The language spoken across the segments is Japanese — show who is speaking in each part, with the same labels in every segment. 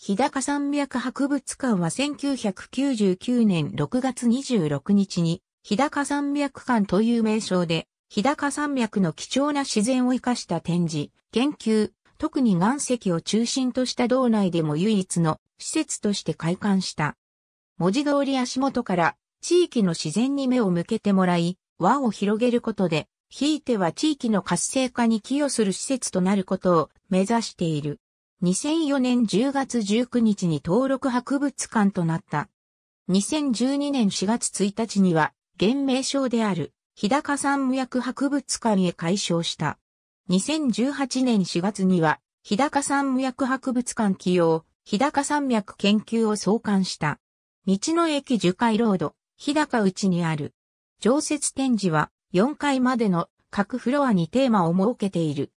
Speaker 1: 日高山脈博物館は1999年6月26日に、日高山脈館という名称で、日高山脈の貴重な自然を生かした展示、研究、特に岩石を中心とした道内でも唯一の施設として開館した。文字通り足元から地域の自然に目を向けてもらい、輪を広げることで、ひいては地域の活性化に寄与する施設となることを目指している。2004年10月19日に登録博物館となった。2012年4月1日には、現名称である、日高山無薬博物館へ改称した。2018年4月には、日高山無薬博物館起用、日高山脈研究を創刊した。道の駅樹海ロード、日高内にある。常設展示は、4階までの各フロアにテーマを設けている。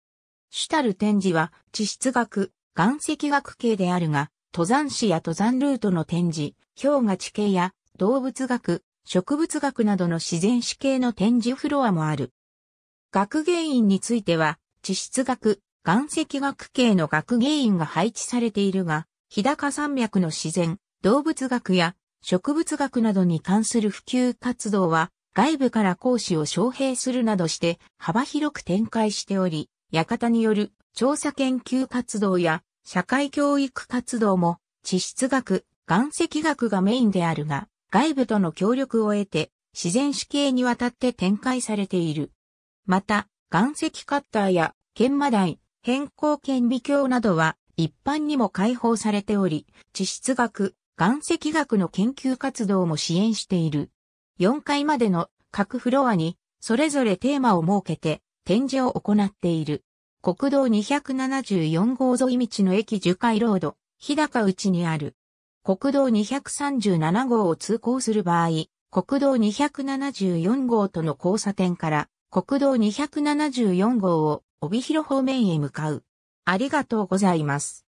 Speaker 1: 主たる展示は、地質学、岩石学系であるが、登山史や登山ルートの展示、氷河地形や動物学、植物学などの自然史系の展示フロアもある。学芸員については、地質学、岩石学系の学芸員が配置されているが、日高山脈の自然、動物学や植物学などに関する普及活動は、外部から講師を招聘するなどして幅広く展開しており、館による調査研究活動や社会教育活動も地質学、岩石学がメインであるが、外部との協力を得て、自然主計にわたって展開されている。また、岩石カッターや研磨台、変更顕微鏡などは一般にも開放されており、地質学、岩石学の研究活動も支援している。4階までの各フロアに、それぞれテーマを設けて展示を行っている。国道274号沿い道の駅樹海ロード、日高内にある。国道237号を通行する場合、国道274号との交差点から国道274号を帯広方面へ向かう。ありがとうございます。